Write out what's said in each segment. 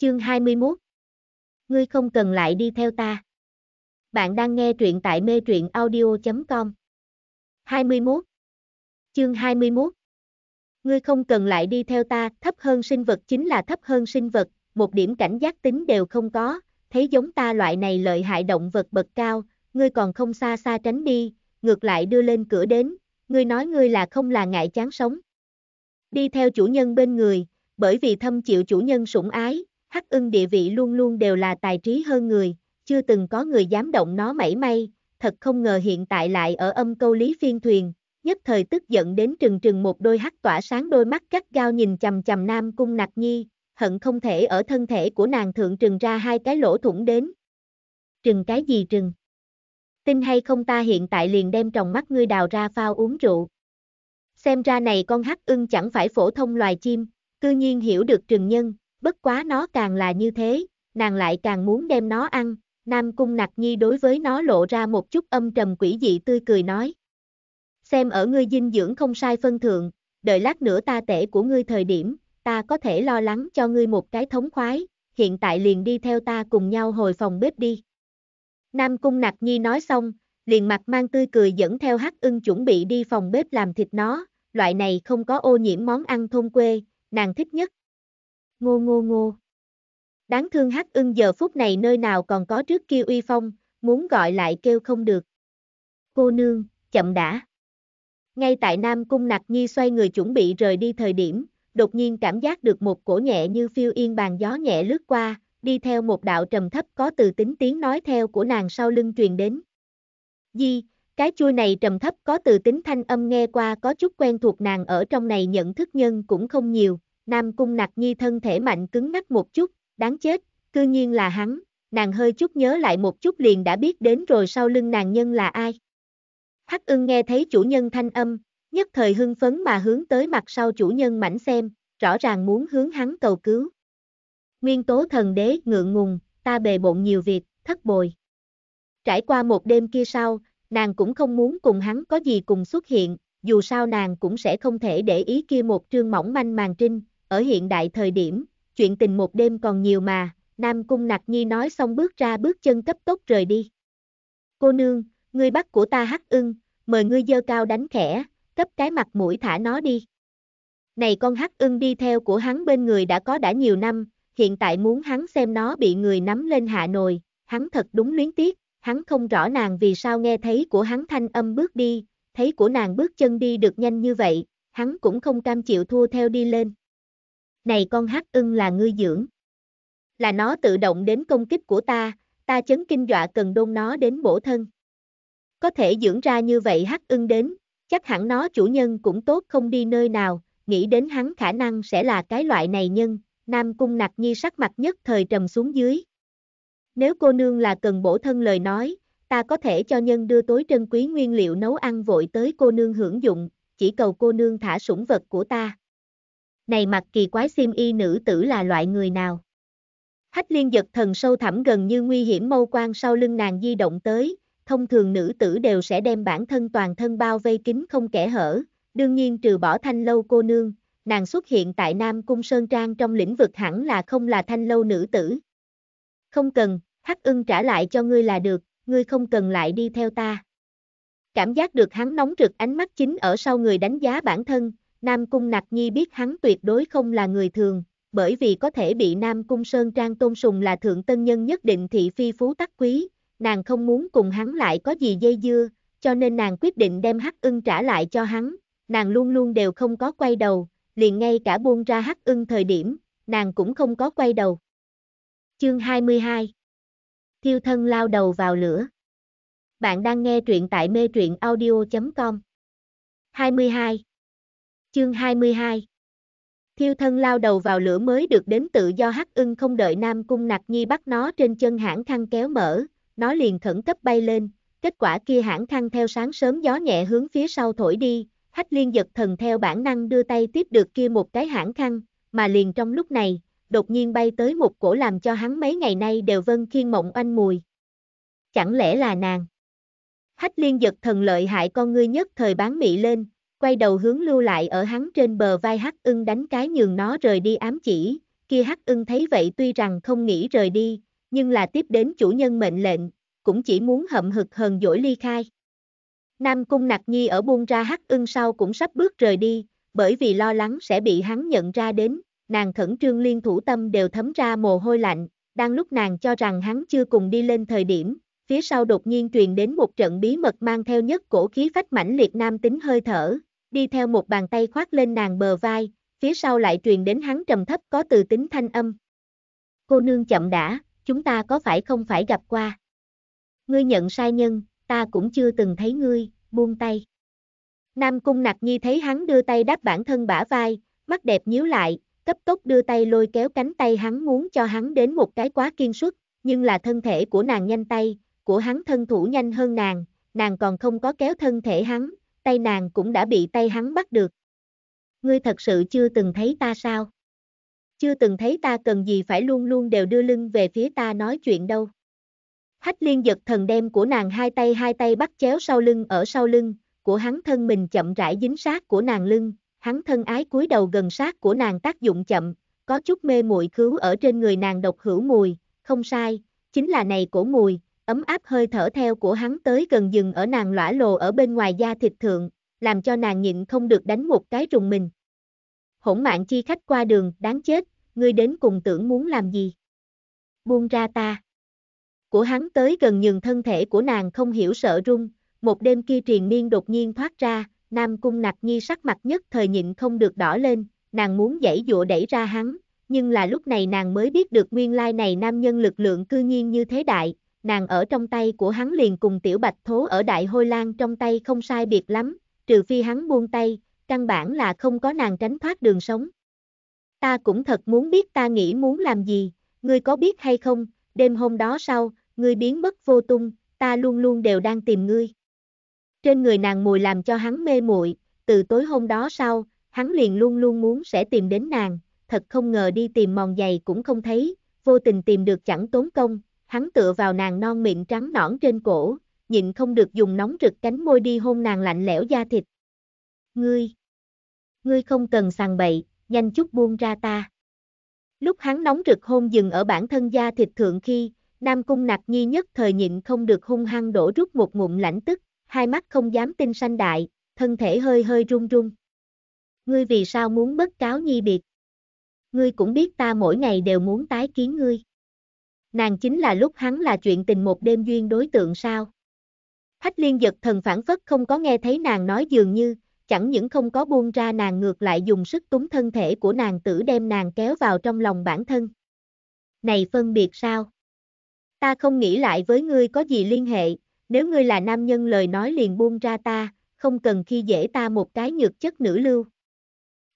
Chương 21 Ngươi không cần lại đi theo ta. Bạn đang nghe truyện tại mê truyện audio.com 21 Chương 21 Ngươi không cần lại đi theo ta, thấp hơn sinh vật chính là thấp hơn sinh vật, một điểm cảnh giác tính đều không có, thấy giống ta loại này lợi hại động vật bậc cao, ngươi còn không xa xa tránh đi, ngược lại đưa lên cửa đến, ngươi nói ngươi là không là ngại chán sống. Đi theo chủ nhân bên người, bởi vì thâm chịu chủ nhân sủng ái, Hắc ưng địa vị luôn luôn đều là tài trí hơn người, chưa từng có người dám động nó mảy may, thật không ngờ hiện tại lại ở âm câu lý phiên thuyền, nhất thời tức giận đến trừng trừng một đôi hắc tỏa sáng đôi mắt cắt gao nhìn chầm chầm nam cung nặc nhi, hận không thể ở thân thể của nàng thượng trừng ra hai cái lỗ thủng đến. Trừng cái gì trừng? Tin hay không ta hiện tại liền đem tròng mắt ngươi đào ra phao uống rượu. Xem ra này con hắc ưng chẳng phải phổ thông loài chim, cư nhiên hiểu được trừng nhân, bất quá nó càng là như thế, nàng lại càng muốn đem nó ăn, Nam Cung Nặc Nhi đối với nó lộ ra một chút âm trầm quỷ dị tươi cười nói. Xem ở ngươi dinh dưỡng không sai phân thượng, đợi lát nữa ta tể của ngươi thời điểm, ta có thể lo lắng cho ngươi một cái thống khoái, hiện tại liền đi theo ta cùng nhau hồi phòng bếp đi. Nam Cung Nặc Nhi nói xong, liền mặt mang tươi cười dẫn theo hắc ưng chuẩn bị đi phòng bếp làm thịt nó, loại này không có ô nhiễm món ăn thôn quê, nàng thích nhất, ngô ngô ngô. Đáng thương hắc ưng giờ phút này nơi nào còn có trước kia uy phong, muốn gọi lại kêu không được. Cô nương, chậm đã. Ngay tại Nam Cung Nặc Nhi xoay người chuẩn bị rời đi thời điểm, đột nhiên cảm giác được một cổ nhẹ như phiêu yên bàn gió nhẹ lướt qua, đi theo một đạo trầm thấp có từ tính tiếng nói theo của nàng sau lưng truyền đến. Di, cái chui này trầm thấp có từ tính thanh âm nghe qua có chút quen thuộc nàng ở trong này nhận thức nhân cũng không nhiều, Nam Cung nạc Nhi thân thể mạnh cứng ngắc một chút, đáng chết, cư nhiên là hắn, nàng hơi chút nhớ lại một chút liền đã biết đến rồi sau lưng nàng nhân là ai. Hắc ưng nghe thấy chủ nhân thanh âm, nhất thời hưng phấn mà hướng tới mặt sau chủ nhân mảnh xem, rõ ràng muốn hướng hắn cầu cứu. Nguyên tố thần đế ngượng ngùng, ta bề bộn nhiều việc, thất bồi. Trải qua một đêm kia sau, nàng cũng không muốn cùng hắn có gì cùng xuất hiện, dù sao nàng cũng sẽ không thể để ý kia một trương mỏng manh màn trinh, ở hiện đại thời điểm, chuyện tình một đêm còn nhiều mà, Nam Cung Nặc Nhi nói xong bước ra bước chân cấp tốc rời đi. Cô nương, ngươi bắt của ta hắc ưng, mời ngươi dơ cao đánh khẽ, cấp cái mặt mũi thả nó đi. Này con hắc ưng đi theo của hắn bên người đã có đã nhiều năm, hiện tại muốn hắn xem nó bị người nắm lên hạ nồi, hắn thật đúng luyến tiếc, hắn không rõ nàng vì sao nghe thấy của hắn thanh âm bước đi, thấy của nàng bước chân đi được nhanh như vậy, hắn cũng không cam chịu thua theo đi lên. Này con hắc ưng là ngươi dưỡng. Là nó tự động đến công kích của ta, ta chấn kinh dọa cần đôn nó đến bổ thân. Có thể dưỡng ra như vậy hắc ưng đến, chắc hẳn nó chủ nhân cũng tốt không đi nơi nào, nghĩ đến hắn khả năng sẽ là cái loại này nhân, Nam Cung Nặc Nhi sắc mặt nhất thời trầm xuống dưới. Nếu cô nương là cần bổ thân lời nói, ta có thể cho nhân đưa tối trân quý nguyên liệu nấu ăn vội tới cô nương hưởng dụng, chỉ cầu cô nương thả sủng vật của ta này mặc kỳ quái xiêm y nữ tử là loại người nào. Hách liên giật thần sâu thẳm gần như nguy hiểm mâu quan sau lưng nàng di động tới, thông thường nữ tử đều sẽ đem bản thân toàn thân bao vây kín không kẻ hở, đương nhiên trừ bỏ thanh lâu cô nương, nàng xuất hiện tại Nam Cung Sơn Trang trong lĩnh vực hẳn là không là thanh lâu nữ tử. Không cần, hắc ưng trả lại cho ngươi là được, ngươi không cần lại đi theo ta. Cảm giác được hắn nóng rực ánh mắt chính ở sau người đánh giá bản thân, Nam Cung Nặc Nhi biết hắn tuyệt đối không là người thường, bởi vì có thể bị Nam Cung Sơn Trang tôn sùng là thượng tân nhân nhất định thị phi phú tắc quý, nàng không muốn cùng hắn lại có gì dây dưa, cho nên nàng quyết định đem hắc ưng trả lại cho hắn, nàng luôn luôn đều không có quay đầu, liền ngay cả buông ra hắc ưng thời điểm, nàng cũng không có quay đầu. Chương 22 Thiêu thân lao đầu vào lửa Bạn đang nghe truyện tại mê truyện audio.com 22 Chương 22 Thiêu thân lao đầu vào lửa mới được đến tự do hắc ưng không đợi Nam Cung Nặc Nhi bắt nó trên chân hãng thăng kéo mở, nó liền khẩn cấp bay lên, kết quả kia hãng thăng theo sáng sớm gió nhẹ hướng phía sau thổi đi, hách liên giật thần theo bản năng đưa tay tiếp được kia một cái hãng thăng, mà liền trong lúc này, đột nhiên bay tới một cổ làm cho hắn mấy ngày nay đều vân khiên mộng anh mùi. Chẳng lẽ là nàng? Hách liên giật thần lợi hại con ngươi nhất thời bán mị lên, quay đầu hướng lưu lại ở hắn trên bờ vai hắc ưng đánh cái nhường nó rời đi ám chỉ, kia hắc ưng thấy vậy tuy rằng không nghĩ rời đi, nhưng là tiếp đến chủ nhân mệnh lệnh, cũng chỉ muốn hậm hực hờn dỗi ly khai. Nam Cung Nặc Nhi ở buông ra hắc ưng sau cũng sắp bước rời đi, bởi vì lo lắng sẽ bị hắn nhận ra đến, nàng khẩn trương liên thủ tâm đều thấm ra mồ hôi lạnh, đang lúc nàng cho rằng hắn chưa cùng đi lên thời điểm, phía sau đột nhiên truyền đến một trận bí mật mang theo nhất cổ khí phách mãnh liệt nam tính hơi thở, đi theo một bàn tay khoác lên nàng bờ vai, phía sau lại truyền đến hắn trầm thấp có từ tính thanh âm. Cô nương chậm đã, chúng ta có phải không phải gặp qua? Ngươi nhận sai nhân, ta cũng chưa từng thấy ngươi, buông tay. Nam Cung Nặc Nhi thấy hắn đưa tay đáp bản thân bả vai, mắt đẹp nhíu lại, cấp tốc đưa tay lôi kéo cánh tay hắn muốn cho hắn đến một cái quá kiên suất, nhưng là thân thể của nàng nhanh tay, của hắn thân thủ nhanh hơn nàng, nàng còn không có kéo thân thể hắn, tay nàng cũng đã bị tay hắn bắt được. Ngươi thật sự chưa từng thấy ta sao? Chưa từng thấy ta cần gì phải luôn luôn đều đưa lưng về phía ta nói chuyện đâu. Hách liên giật thần đem của nàng hai tay hai tay bắt chéo sau lưng ở sau lưng, của hắn thân mình chậm rãi dính sát của nàng lưng, hắn thân ái cúi đầu gần sát của nàng tác dụng chậm, có chút mê muội khứu ở trên người nàng độc hữu mùi, không sai, chính là này cổ mùi, ấm áp hơi thở theo của hắn tới gần dừng ở nàng lõa lồ ở bên ngoài da thịt thượng, làm cho nàng nhịn không được đánh một cái rùng mình. Hỗn mạng chi khách qua đường, đáng chết, ngươi đến cùng tưởng muốn làm gì? Buông ra ta. Của hắn tới gần nhường thân thể của nàng không hiểu sợ rung, một đêm kia triền miên đột nhiên thoát ra, nam cung nặc nhi sắc mặt nhất thời nhịn không được đỏ lên, nàng muốn dãy dụa đẩy ra hắn, nhưng là lúc này nàng mới biết được nguyên lai này nam nhân lực lượng cư nhiên như thế đại, nàng ở trong tay của hắn liền cùng tiểu bạch thố ở đại hôi lan trong tay không sai biệt lắm, trừ phi hắn buông tay, căn bản là không có nàng tránh thoát đường sống. Ta cũng thật muốn biết ta nghĩ muốn làm gì, ngươi có biết hay không, đêm hôm đó sau, ngươi biến mất vô tung, ta luôn luôn đều đang tìm ngươi. Trên người nàng mùi làm cho hắn mê muội, từ tối hôm đó sau, hắn liền luôn luôn muốn sẽ tìm đến nàng, thật không ngờ đi tìm mòn giày cũng không thấy, vô tình tìm được chẳng tốn công, hắn tựa vào nàng non miệng trắng nõn trên cổ, nhịn không được dùng nóng rực cánh môi đi hôn nàng lạnh lẽo da thịt. Ngươi, ngươi không cần sàng bậy, nhanh chút buông ra ta. Lúc hắn nóng rực hôn dừng ở bản thân da thịt thượng khi, Nam Cung nặc nhi nhất thời nhịn không được hung hăng đổ rút một ngụm lãnh tức, hai mắt không dám tin sanh đại, thân thể hơi hơi run run. Ngươi vì sao muốn bất cáo nhi biệt? Ngươi cũng biết ta mỗi ngày đều muốn tái kiến ngươi nàng chính là lúc hắn là chuyện tình một đêm duyên đối tượng sao. Hách liên giật thần phản phất không có nghe thấy nàng nói dường như, chẳng những không có buông ra nàng ngược lại dùng sức túng thân thể của nàng tử đem nàng kéo vào trong lòng bản thân. Này phân biệt sao? Ta không nghĩ lại với ngươi có gì liên hệ, nếu ngươi là nam nhân lời nói liền buông ra ta, không cần khi dễ ta một cái nhược chất nữ lưu.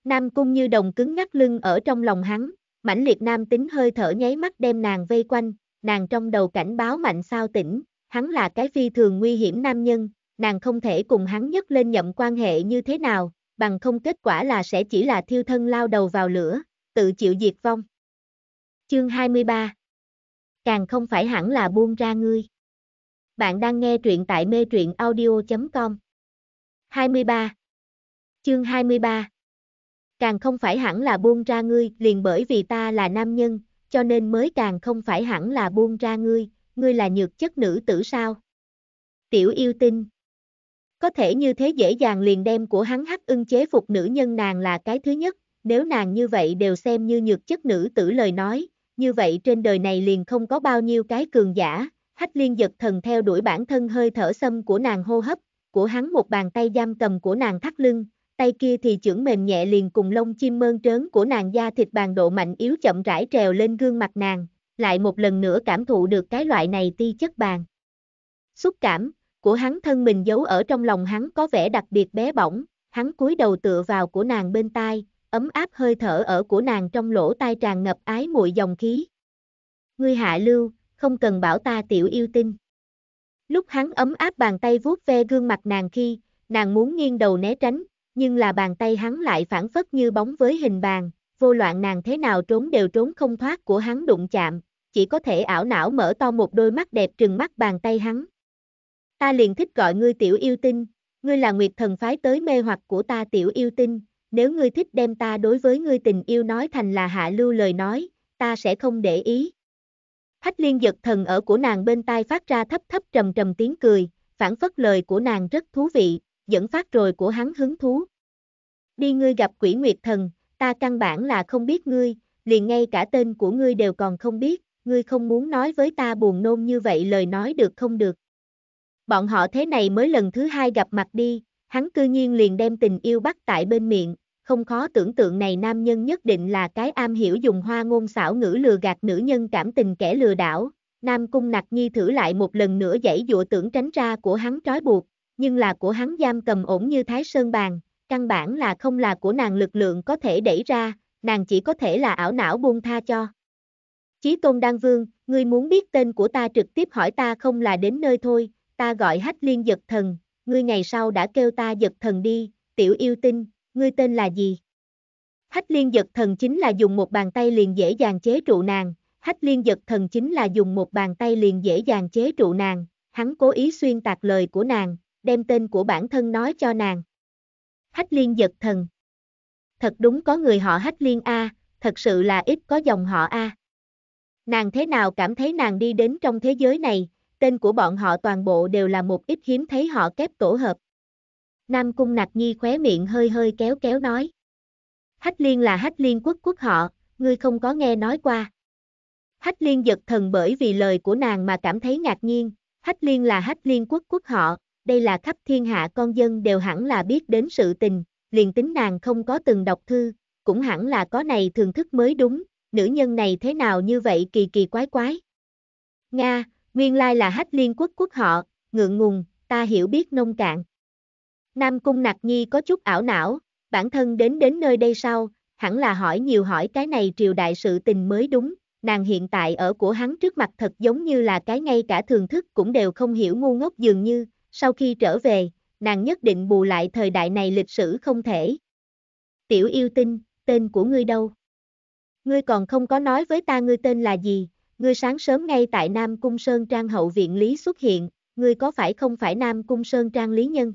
Nam cung như đồng cứng ngắt lưng ở trong lòng hắn, mãnh liệt nam tính hơi thở nháy mắt đem nàng vây quanh, nàng trong đầu cảnh báo mạnh sao tỉnh, hắn là cái phi thường nguy hiểm nam nhân, nàng không thể cùng hắn nhất lên nhậm quan hệ như thế nào, bằng không kết quả là sẽ chỉ là thiêu thân lao đầu vào lửa, tự chịu diệt vong. Chương 23 Càng không phải hẳn là buông ra ngươi. Bạn đang nghe truyện tại mê truyện audio.com 23 Chương 23 Càng không phải hẳn là buông ra ngươi, liền bởi vì ta là nam nhân, cho nên mới càng không phải hẳn là buông ra ngươi, ngươi là nhược chất nữ tử sao. Tiểu yêu tinh Có thể như thế dễ dàng liền đem của hắn hắc ưng chế phục nữ nhân nàng là cái thứ nhất, nếu nàng như vậy đều xem như nhược chất nữ tử lời nói, như vậy trên đời này liền không có bao nhiêu cái cường giả, hách liên giật thần theo đuổi bản thân hơi thở xâm của nàng hô hấp, của hắn một bàn tay giam cầm của nàng thắt lưng, tay kia thì trưởng mềm nhẹ liền cùng lông chim mơn trớn của nàng da thịt bàn độ mạnh yếu chậm rãi trèo lên gương mặt nàng, lại một lần nữa cảm thụ được cái loại này ti chất bàn. Xúc cảm của hắn thân mình giấu ở trong lòng hắn có vẻ đặc biệt bé bỏng, hắn cúi đầu tựa vào của nàng bên tai, ấm áp hơi thở ở của nàng trong lỗ tai tràn ngập ái muội dòng khí. Ngươi hạ lưu, không cần bảo ta tiểu yêu tinh. Lúc hắn ấm áp bàn tay vuốt ve gương mặt nàng khi, nàng muốn nghiêng đầu né tránh, nhưng là bàn tay hắn lại phản phất như bóng với hình bàn, vô loạn nàng thế nào trốn đều trốn không thoát của hắn đụng chạm, chỉ có thể ảo não mở to một đôi mắt đẹp trừng mắt bàn tay hắn. Ta liền thích gọi ngươi tiểu yêu tinh, ngươi là nguyệt thần phái tới mê hoặc của ta tiểu yêu tinh, nếu ngươi thích đem ta đối với ngươi tình yêu nói thành là hạ lưu lời nói, ta sẽ không để ý. Hách liên giật thần ở của nàng bên tai phát ra thấp thấp trầm trầm tiếng cười, phản phất lời của nàng rất thú vị, dẫn phát rồi của hắn hứng thú. Đi ngươi gặp quỷ nguyệt thần, ta căn bản là không biết ngươi, liền ngay cả tên của ngươi đều còn không biết, ngươi không muốn nói với ta buồn nôn như vậy lời nói được không được. Bọn họ thế này mới lần thứ hai gặp mặt đi, hắn cư nhiên liền đem tình yêu bắt tại bên miệng, không khó tưởng tượng này nam nhân nhất định là cái am hiểu dùng hoa ngôn xảo ngữ lừa gạt nữ nhân cảm tình kẻ lừa đảo. Nam cung nặc nhi thử lại một lần nữa dãy dụa tưởng tránh ra của hắn trói buộc, nhưng là của hắn giam cầm ổn như thái sơn bàn, căn bản là không là của nàng lực lượng có thể đẩy ra, nàng chỉ có thể là ảo não buông tha cho. Chí Tôn Đan Vương, ngươi muốn biết tên của ta trực tiếp hỏi ta không là đến nơi thôi, ta gọi hách liên giật thần, ngươi ngày sau đã kêu ta giật thần đi, tiểu yêu tinh, ngươi tên là gì? Hách liên giật thần chính là dùng một bàn tay liền dễ dàng chế trụ nàng, hách liên giật thần chính là dùng một bàn tay liền dễ dàng chế trụ nàng, hắn cố ý xuyên tạc lời của nàng, đem tên của bản thân nói cho nàng. Hách liên giật thần. Thật đúng có người họ hách liên A, thật sự là ít có dòng họ A. Nàng thế nào cảm thấy nàng đi đến trong thế giới này, tên của bọn họ toàn bộ đều là một ít hiếm thấy họ kép tổ hợp. Nam Cung Nạc Nhi khóe miệng hơi hơi kéo kéo nói. Hách liên là hách liên quốc quốc họ, ngươi không có nghe nói qua. Hách liên giật thần bởi vì lời của nàng mà cảm thấy ngạc nhiên, hách liên là hách liên quốc quốc họ, đây là khắp thiên hạ con dân đều hẳn là biết đến sự tình, liền tính nàng không có từng đọc thư, cũng hẳn là có này thường thức mới đúng, nữ nhân này thế nào như vậy kỳ kỳ quái quái. Nga, nguyên lai là hách liên quốc quốc họ, ngượng ngùng, ta hiểu biết nông cạn. Nam Cung Nặc Nhi có chút ảo não, bản thân đến đến nơi đây sau, hẳn là hỏi nhiều hỏi cái này triều đại sự tình mới đúng, nàng hiện tại ở của hắn trước mặt thật giống như là cái ngay cả thường thức cũng đều không hiểu ngu ngốc dường như, sau khi trở về, nàng nhất định bù lại thời đại này lịch sử không thể. Tiểu yêu tinh, tên của ngươi đâu? Ngươi còn không có nói với ta ngươi tên là gì, ngươi sáng sớm ngay tại Nam Cung Sơn Trang hậu viện Lý xuất hiện, ngươi có phải không phải Nam Cung Sơn Trang Lý Nhân?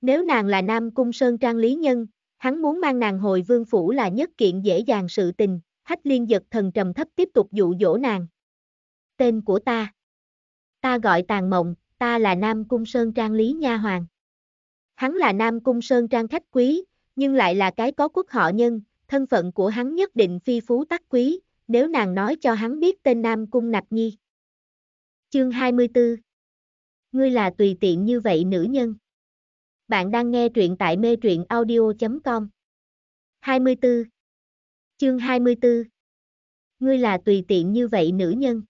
Nếu nàng là Nam Cung Sơn Trang Lý Nhân, hắn muốn mang nàng hồi vương phủ là nhất kiện dễ dàng sự tình, hách liên giật thần trầm thấp tiếp tục dụ dỗ nàng. Tên của ta. Ta gọi tàn mộng, ta là Nam Cung Sơn Trang Lý Nha Hoàng. Hắn là Nam Cung Sơn Trang khách quý, nhưng lại là cái có quốc họ nhân, thân phận của hắn nhất định phi phú tắc quý, nếu nàng nói cho hắn biết tên Nam Cung Nạp Nhi. Chương 24 Ngươi là tùy tiện như vậy nữ nhân. Bạn đang nghe truyện tại mê truyện audio.com 24 Chương 24 Ngươi là tùy tiện như vậy nữ nhân.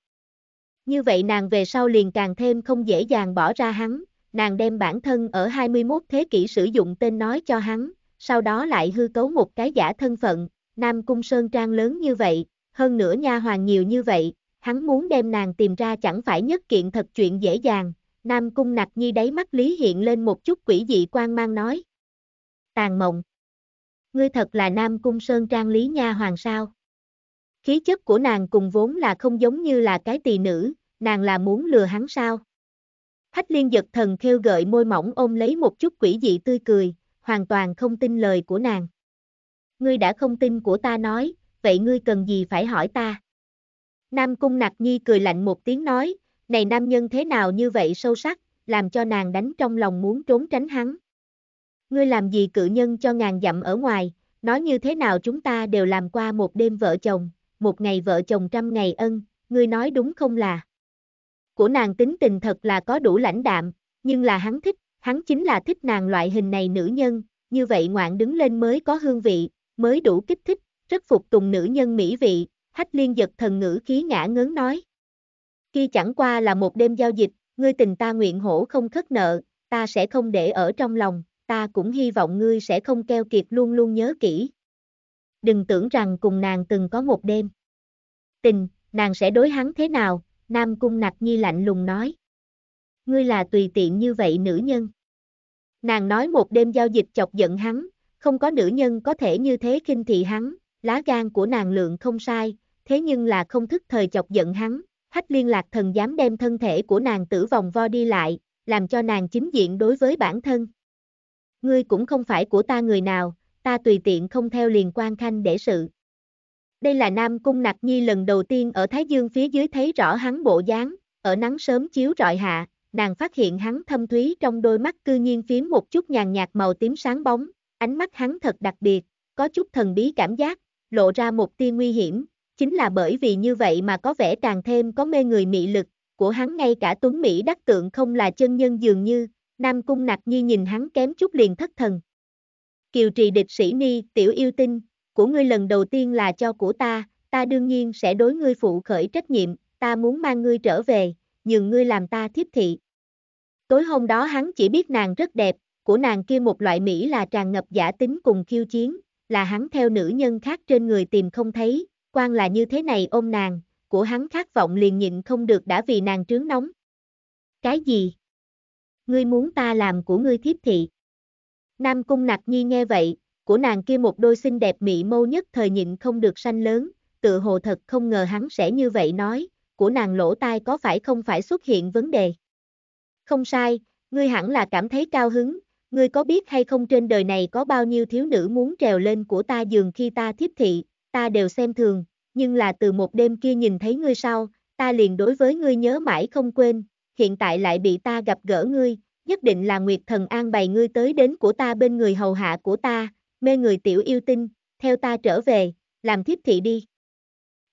Như vậy nàng về sau liền càng thêm không dễ dàng bỏ ra hắn, nàng đem bản thân ở 21 thế kỷ sử dụng tên nói cho hắn, sau đó lại hư cấu một cái giả thân phận, Nam Cung Sơn Trang lớn như vậy, hơn nữa nha hoàng nhiều như vậy, hắn muốn đem nàng tìm ra chẳng phải nhất kiện thật chuyện dễ dàng, Nam Cung Nặc Nhi đáy mắt Lý hiện lên một chút quỷ dị quan mang nói. Tàn mộng. Ngươi thật là Nam Cung Sơn Trang Lý Nha Hoàng sao? Khí chất của nàng cùng vốn là không giống như là cái tỳ nữ, nàng là muốn lừa hắn sao? Hách liên giật thần kêu gợi môi mỏng ôm lấy một chút quỷ dị tươi cười, hoàn toàn không tin lời của nàng. Ngươi đã không tin của ta nói, vậy ngươi cần gì phải hỏi ta? Nam cung nặc nhi cười lạnh một tiếng nói, này nam nhân thế nào như vậy sâu sắc, làm cho nàng đánh trong lòng muốn trốn tránh hắn. Ngươi làm gì cự nhân cho ngàn dặm ở ngoài, nói như thế nào chúng ta đều làm qua một đêm vợ chồng, một ngày vợ chồng trăm ngày ân, ngươi nói đúng không là? Của nàng tính tình thật là có đủ lãnh đạm, nhưng là hắn thích, hắn chính là thích nàng loại hình này nữ nhân, như vậy ngoạn đứng lên mới có hương vị, mới đủ kích thích, rất phục tùng nữ nhân mỹ vị, hách liên giật thần ngữ khí ngã ngớn nói. Khi chẳng qua là một đêm giao dịch, ngươi tình ta nguyện hổ không khất nợ, ta sẽ không để ở trong lòng, ta cũng hy vọng ngươi sẽ không keo kiệt luôn luôn nhớ kỹ đừng tưởng rằng cùng nàng từng có một đêm. Tình, nàng sẽ đối hắn thế nào, Nam Cung Nặc Nhi lạnh lùng nói. Ngươi là tùy tiện như vậy nữ nhân. Nàng nói một đêm giao dịch chọc giận hắn, không có nữ nhân có thể như thế kinh thị hắn, lá gan của nàng lượng không sai, thế nhưng là không thức thời chọc giận hắn, hách liên lạc thần dám đem thân thể của nàng tử vòng vo đi lại, làm cho nàng chính diện đối với bản thân. Ngươi cũng không phải của ta người nào, ta tùy tiện không theo liền quan khanh để sự. Đây là Nam Cung Nặc Nhi lần đầu tiên ở Thái Dương phía dưới thấy rõ hắn bộ dáng, ở nắng sớm chiếu rọi hạ, nàng phát hiện hắn thâm thúy trong đôi mắt cư nhiên phím một chút nhàn nhạt màu tím sáng bóng, ánh mắt hắn thật đặc biệt, có chút thần bí cảm giác, lộ ra một tia nguy hiểm, chính là bởi vì như vậy mà có vẻ càng thêm có mê người mị lực, của hắn ngay cả tuấn Mỹ đắc tượng không là chân nhân dường như, Nam Cung Nặc Nhi nhìn hắn kém chút liền thất thần. Kiều trì địch sĩ ni, tiểu yêu tinh, của ngươi lần đầu tiên là cho của ta, ta đương nhiên sẽ đối ngươi phụ khởi trách nhiệm, ta muốn mang ngươi trở về, nhường ngươi làm ta thiếp thị. Tối hôm đó hắn chỉ biết nàng rất đẹp, của nàng kia một loại Mỹ là tràn ngập giả tính cùng khiêu chiến, là hắn theo nữ nhân khác trên người tìm không thấy, quan là như thế này ôm nàng, của hắn khát vọng liền nhịn không được đã vì nàng trướng nóng. Cái gì? Ngươi muốn ta làm của ngươi thiếp thị? Nam Cung Nạc Nhi nghe vậy, của nàng kia một đôi xinh đẹp mị mâu nhất thời nhịn không được sanh lớn, tự hồ thật không ngờ hắn sẽ như vậy nói, của nàng lỗ tai có phải không phải xuất hiện vấn đề. Không sai, ngươi hẳn là cảm thấy cao hứng, ngươi có biết hay không trên đời này có bao nhiêu thiếu nữ muốn trèo lên của ta giường khi ta thiếp thị, ta đều xem thường, nhưng là từ một đêm kia nhìn thấy ngươi sau, ta liền đối với ngươi nhớ mãi không quên, hiện tại lại bị ta gặp gỡ ngươi, nhất định là Nguyệt Thần an bày ngươi tới đến của ta bên người hầu hạ của ta, mê người tiểu yêu tinh, theo ta trở về, làm thiếp thị đi.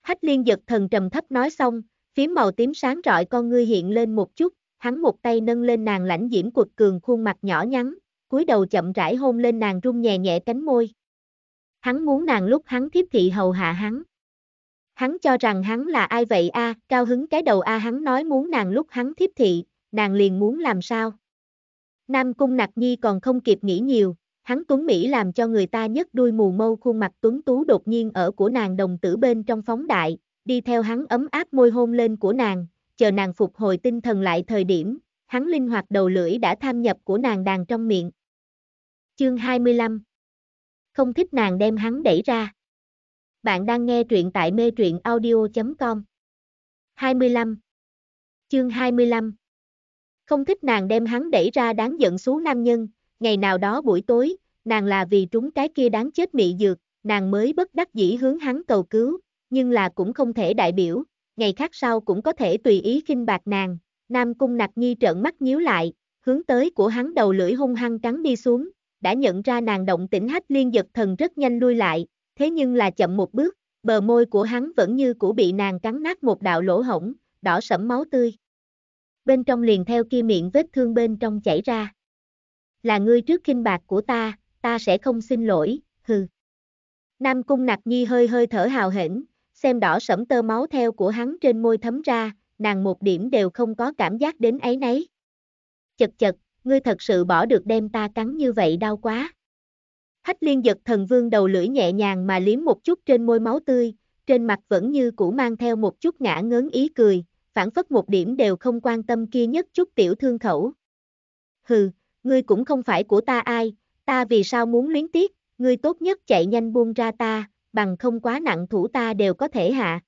Hách liên giật thần trầm thấp nói xong, phím màu tím sáng rọi con ngươi hiện lên một chút, hắn một tay nâng lên nàng lãnh diễm quật cường khuôn mặt nhỏ nhắn, cúi đầu chậm rãi hôn lên nàng rung nhẹ nhẹ cánh môi. Hắn muốn nàng lúc hắn thiếp thị hầu hạ hắn. Hắn cho rằng hắn là ai vậy a, cao hứng cái đầu a hắn nói muốn nàng lúc hắn thiếp thị, nàng liền muốn làm sao. Nam Cung Nặc Nhi còn không kịp nghĩ nhiều, hắn Tuấn Mỹ làm cho người ta nhấc đuôi mù mâu khuôn mặt Tuấn Tú đột nhiên ở của nàng đồng tử bên trong phóng đại, đi theo hắn ấm áp môi hôn lên của nàng, chờ nàng phục hồi tinh thần lại thời điểm, hắn linh hoạt đầu lưỡi đã tham nhập của nàng đàn trong miệng. Chương 25 Không thích nàng đem hắn đẩy ra. Bạn đang nghe truyện tại mê truyện audio.com 25 Chương 25 không thích nàng đem hắn đẩy ra đáng giận xuống nam nhân, ngày nào đó buổi tối, nàng là vì trúng cái kia đáng chết mị dược, nàng mới bất đắc dĩ hướng hắn cầu cứu, nhưng là cũng không thể đại biểu, ngày khác sau cũng có thể tùy ý khinh bạc nàng. Nam Cung Nặc Nhi trợn mắt nhíu lại, hướng tới của hắn đầu lưỡi hung hăng cắn đi xuống, đã nhận ra nàng động tỉnh hách liên giật thần rất nhanh lui lại, thế nhưng là chậm một bước, bờ môi của hắn vẫn như cũ bị nàng cắn nát một đạo lỗ hổng, đỏ sẫm máu tươi bên trong liền theo kia miệng vết thương bên trong chảy ra. Là ngươi trước khinh bạc của ta, ta sẽ không xin lỗi, hừ. Nam Cung Nặc Nhi hơi hơi thở hào hển, xem đỏ sẫm tơ máu theo của hắn trên môi thấm ra, nàng một điểm đều không có cảm giác đến ấy nấy. Chật chật, ngươi thật sự bỏ được đem ta cắn như vậy đau quá. Hách liên giật thần vương đầu lưỡi nhẹ nhàng mà liếm một chút trên môi máu tươi, trên mặt vẫn như cũ mang theo một chút ngã ngớn ý cười, phản phất một điểm đều không quan tâm kia nhất chút tiểu thương khẩu. Hừ, ngươi cũng không phải của ta ai, ta vì sao muốn luyến tiếc, ngươi tốt nhất chạy nhanh buông ra ta, bằng không quá nặng thủ ta đều có thể hạ.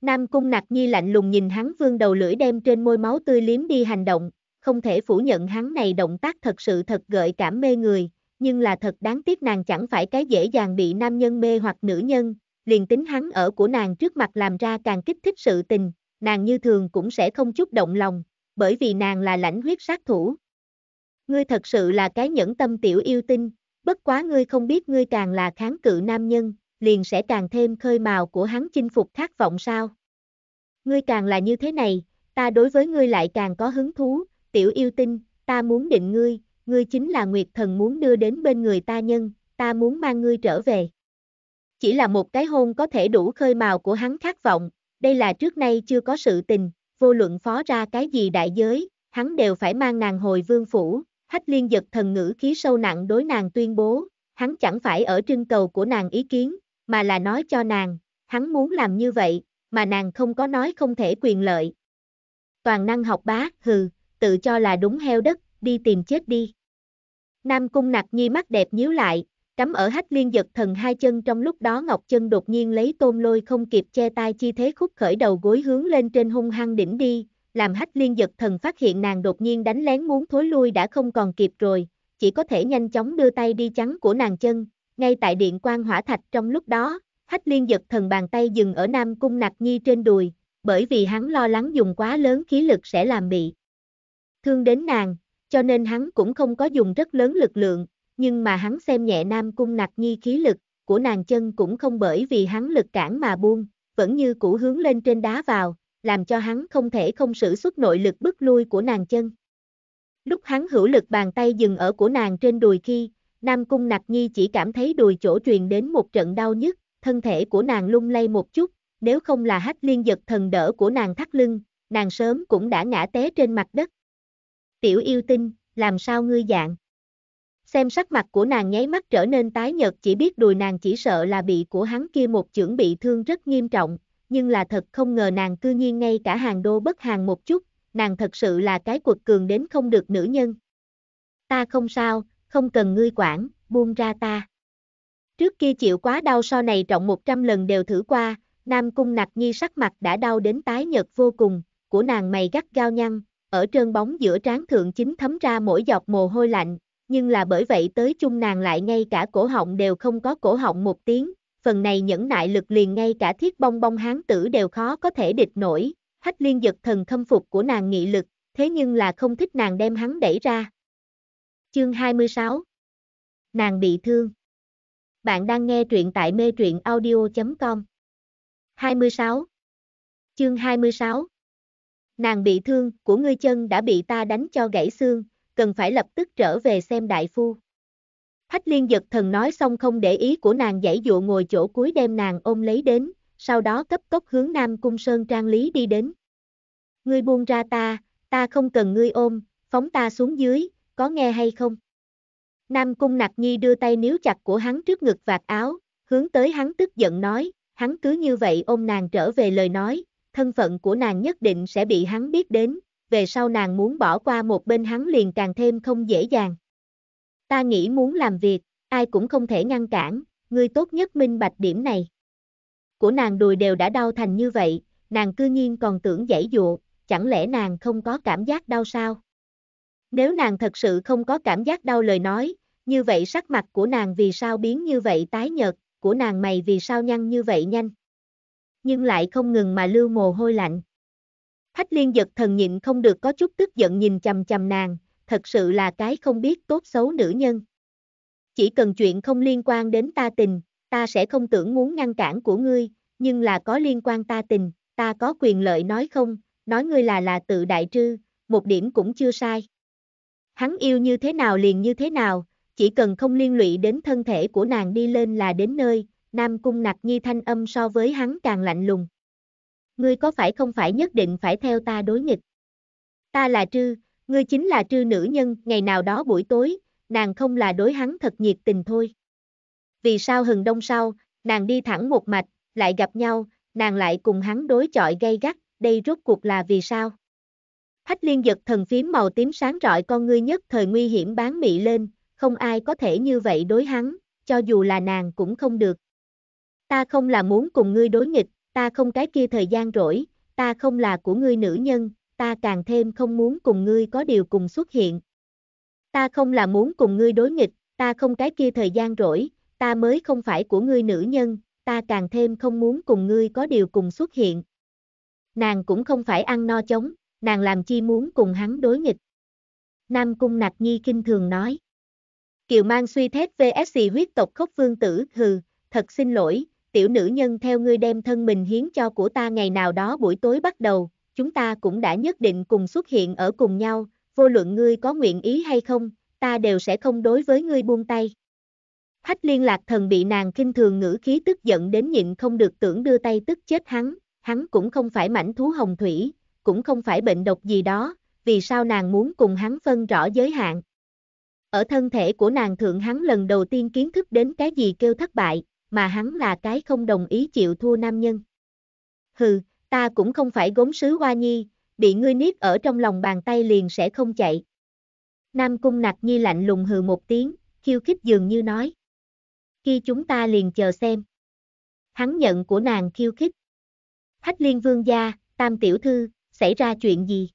Nam Cung Nặc Nhi lạnh lùng nhìn hắn vương đầu lưỡi đem trên môi máu tươi liếm đi hành động, không thể phủ nhận hắn này động tác thật sự thật gợi cảm mê người, nhưng là thật đáng tiếc nàng chẳng phải cái dễ dàng bị nam nhân mê hoặc nữ nhân, liền tính hắn ở của nàng trước mặt làm ra càng kích thích sự tình, nàng như thường cũng sẽ không chút động lòng, bởi vì nàng là lãnh huyết sát thủ. Ngươi thật sự là cái nhẫn tâm tiểu yêu tinh, bất quá ngươi không biết ngươi càng là kháng cự nam nhân, liền sẽ càng thêm khơi màu của hắn chinh phục khát vọng sao. Ngươi càng là như thế này, ta đối với ngươi lại càng có hứng thú, tiểu yêu tinh, ta muốn định ngươi, ngươi chính là nguyệt thần muốn đưa đến bên người ta nhân, ta muốn mang ngươi trở về. Chỉ là một cái hôn có thể đủ khơi màu của hắn khát vọng, đây là trước nay chưa có sự tình, vô luận phó ra cái gì đại giới, hắn đều phải mang nàng hồi vương phủ, hách liên giật thần ngữ khí sâu nặng đối nàng tuyên bố, hắn chẳng phải ở trưng cầu của nàng ý kiến, mà là nói cho nàng, hắn muốn làm như vậy, mà nàng không có nói không thể quyền lợi. Toàn năng học bá, hừ, tự cho là đúng heo đất, đi tìm chết đi. Nam cung nặc nhi mắt đẹp nhíu lại, Cắm ở hách liên giật thần hai chân trong lúc đó Ngọc Chân đột nhiên lấy tôm lôi không kịp che tay chi thế khúc khởi đầu gối hướng lên trên hung hăng đỉnh đi, làm hách liên giật thần phát hiện nàng đột nhiên đánh lén muốn thối lui đã không còn kịp rồi, chỉ có thể nhanh chóng đưa tay đi chắn của nàng chân, ngay tại điện quan hỏa thạch trong lúc đó, hách liên giật thần bàn tay dừng ở nam cung nặc nhi trên đùi, bởi vì hắn lo lắng dùng quá lớn khí lực sẽ làm bị thương đến nàng, cho nên hắn cũng không có dùng rất lớn lực lượng, nhưng mà hắn xem nhẹ Nam Cung Nặc Nhi khí lực, của nàng chân cũng không bởi vì hắn lực cản mà buông, vẫn như cũ hướng lên trên đá vào, làm cho hắn không thể không sử xuất nội lực bức lui của nàng chân. Lúc hắn hữu lực bàn tay dừng ở của nàng trên đùi khi, Nam Cung Nặc Nhi chỉ cảm thấy đùi chỗ truyền đến một trận đau nhức, thân thể của nàng lung lay một chút, nếu không là hách liên giật thần đỡ của nàng thắt lưng, nàng sớm cũng đã ngã té trên mặt đất. Tiểu yêu tinh, làm sao ngươi dạng? xem sắc mặt của nàng nháy mắt trở nên tái nhợt chỉ biết đùi nàng chỉ sợ là bị của hắn kia một chưởng bị thương rất nghiêm trọng, nhưng là thật không ngờ nàng cư nhiên ngay cả hàng đô bất hàng một chút, nàng thật sự là cái quật cường đến không được nữ nhân. Ta không sao, không cần ngươi quản, buông ra ta. Trước kia chịu quá đau so này trọng 100 lần đều thử qua, Nam Cung Nặc Nhi sắc mặt đã đau đến tái nhợt vô cùng, của nàng mày gắt gao nhăn, ở trơn bóng giữa trán thượng chính thấm ra mỗi giọt mồ hôi lạnh, nhưng là bởi vậy tới chung nàng lại ngay cả cổ họng đều không có cổ họng một tiếng, phần này nhẫn nại lực liền ngay cả thiết bong bong hán tử đều khó có thể địch nổi, hách liên giật thần khâm phục của nàng nghị lực, thế nhưng là không thích nàng đem hắn đẩy ra. Chương 26 Nàng bị thương Bạn đang nghe truyện tại mê truyện audio.com 26 Chương 26 Nàng bị thương, của ngươi chân đã bị ta đánh cho gãy xương, cần phải lập tức trở về xem đại phu. Hách liên giật thần nói xong không để ý của nàng giải dụ ngồi chỗ cuối đem nàng ôm lấy đến, sau đó cấp tốc hướng Nam Cung Sơn Trang Lý đi đến. Ngươi buông ra ta, ta không cần ngươi ôm, phóng ta xuống dưới, có nghe hay không? Nam Cung Nặc Nhi đưa tay níu chặt của hắn trước ngực vạt áo, hướng tới hắn tức giận nói, hắn cứ như vậy ôm nàng trở về lời nói, thân phận của nàng nhất định sẽ bị hắn biết đến, về sau nàng muốn bỏ qua một bên hắn liền càng thêm không dễ dàng. Ta nghĩ muốn làm việc, ai cũng không thể ngăn cản, ngươi tốt nhất minh bạch điểm này. Của nàng đùi đều đã đau thành như vậy, nàng cư nhiên còn tưởng giải dụa, chẳng lẽ nàng không có cảm giác đau sao? Nếu nàng thật sự không có cảm giác đau lời nói, như vậy sắc mặt của nàng vì sao biến như vậy tái nhợt, của nàng mày vì sao nhăn như vậy nhanh? Nhưng lại không ngừng mà lưu mồ hôi lạnh. Hách liên giật thần nhịn không được có chút tức giận nhìn chầm chầm nàng, thật sự là cái không biết tốt xấu nữ nhân. Chỉ cần chuyện không liên quan đến ta tình, ta sẽ không tưởng muốn ngăn cản của ngươi, nhưng là có liên quan ta tình, ta có quyền lợi nói không, nói ngươi là là tự đại trư, một điểm cũng chưa sai. Hắn yêu như thế nào liền như thế nào, chỉ cần không liên lụy đến thân thể của nàng đi lên là đến nơi, Nam Cung Nặc Nhi thanh âm so với hắn càng lạnh lùng ngươi có phải không phải nhất định phải theo ta đối nghịch. Ta là trư, ngươi chính là trư nữ nhân, ngày nào đó buổi tối, nàng không là đối hắn thật nhiệt tình thôi. Vì sao hừng đông sau, nàng đi thẳng một mạch, lại gặp nhau, nàng lại cùng hắn đối chọi gay gắt, đây rốt cuộc là vì sao? Hách liên giật thần phím màu tím sáng rọi con ngươi nhất thời nguy hiểm bán mị lên, không ai có thể như vậy đối hắn, cho dù là nàng cũng không được. Ta không là muốn cùng ngươi đối nghịch, ta không cái kia thời gian rỗi, ta không là của ngươi nữ nhân, ta càng thêm không muốn cùng ngươi có điều cùng xuất hiện. Ta không là muốn cùng ngươi đối nghịch, ta không cái kia thời gian rỗi, ta mới không phải của ngươi nữ nhân, ta càng thêm không muốn cùng ngươi có điều cùng xuất hiện. Nàng cũng không phải ăn no chống, nàng làm chi muốn cùng hắn đối nghịch. Nam Cung Nạc Nhi kinh thường nói. Kiều Mang suy thét VSC huyết tộc khốc vương tử, hừ, thật xin lỗi, tiểu nữ nhân theo ngươi đem thân mình hiến cho của ta ngày nào đó buổi tối bắt đầu, chúng ta cũng đã nhất định cùng xuất hiện ở cùng nhau, vô luận ngươi có nguyện ý hay không, ta đều sẽ không đối với ngươi buông tay. Hách liên lạc thần bị nàng kinh thường ngữ khí tức giận đến nhịn không được tưởng đưa tay tức chết hắn, hắn cũng không phải mảnh thú hồng thủy, cũng không phải bệnh độc gì đó, vì sao nàng muốn cùng hắn phân rõ giới hạn. Ở thân thể của nàng thượng hắn lần đầu tiên kiến thức đến cái gì kêu thất bại, mà hắn là cái không đồng ý chịu thua nam nhân. Hừ, ta cũng không phải gốm sứ hoa nhi, bị ngươi niết ở trong lòng bàn tay liền sẽ không chạy. Nam cung nặc nhi lạnh lùng hừ một tiếng, khiêu khích dường như nói. Khi chúng ta liền chờ xem. Hắn nhận của nàng khiêu khích. Hách liên vương gia, tam tiểu thư, xảy ra chuyện gì?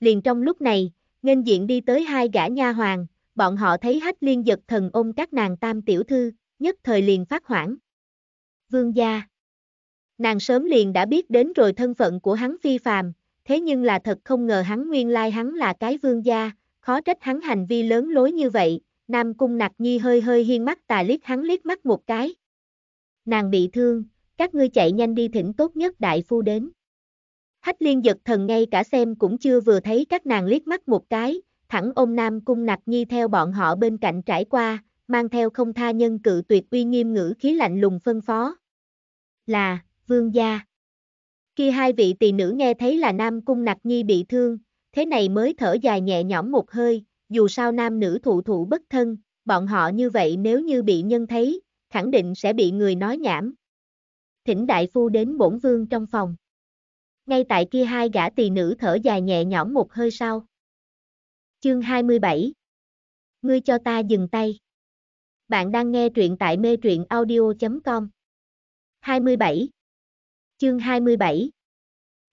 Liền trong lúc này, nghênh diện đi tới hai gã nha hoàng, bọn họ thấy hách liên giật thần ôm các nàng tam tiểu thư, nhất thời liền phát hoảng. Vương gia. Nàng sớm liền đã biết đến rồi thân phận của hắn phi phàm, thế nhưng là thật không ngờ hắn nguyên lai hắn là cái vương gia, khó trách hắn hành vi lớn lối như vậy, Nam Cung Nặc Nhi hơi hơi hiên mắt tà liếc hắn liếc mắt một cái. Nàng bị thương, các ngươi chạy nhanh đi thỉnh tốt nhất đại phu đến. Hách liên giật thần ngay cả xem cũng chưa vừa thấy các nàng liếc mắt một cái, thẳng ôm Nam Cung Nặc Nhi theo bọn họ bên cạnh trải qua, mang theo không tha nhân cự tuyệt uy nghiêm ngữ khí lạnh lùng phân phó. Là, vương gia. Khi hai vị tỳ nữ nghe thấy là Nam Cung Nặc Nhi bị thương, thế này mới thở dài nhẹ nhõm một hơi, dù sao nam nữ thụ thụ bất thân, bọn họ như vậy nếu như bị nhân thấy, khẳng định sẽ bị người nói nhảm. Thỉnh đại phu đến bổn vương trong phòng. Ngay tại kia hai gã tỳ nữ thở dài nhẹ nhõm một hơi sau. Chương 27 Ngươi cho ta dừng tay. Bạn đang nghe truyện tại mê truyện audio.com 27 Chương 27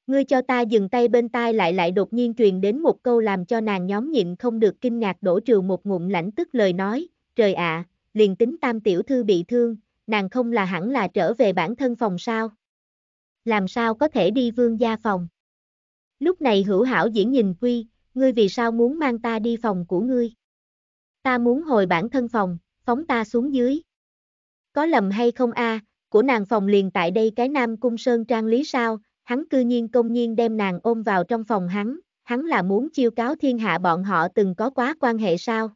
Ngươi cho ta dừng tay bên tai lại lại đột nhiên truyền đến một câu làm cho nàng nhóm nhịn không được kinh ngạc đổ trừ một ngụm lãnh tức lời nói, trời ạ, liền tính tam tiểu thư bị thương, nàng không là hẳn là trở về bản thân phòng sao. Làm sao có thể đi vương gia phòng. Lúc này hữu hảo diễn nhìn quy, ngươi vì sao muốn mang ta đi phòng của ngươi. Ta muốn hồi bản thân phòng, phóng ta xuống dưới. Có lầm hay không a? À, của nàng phòng liền tại đây cái nam cung sơn trang lý sao, hắn cư nhiên công nhiên đem nàng ôm vào trong phòng hắn, hắn là muốn chiêu cáo thiên hạ bọn họ từng có quá quan hệ sao.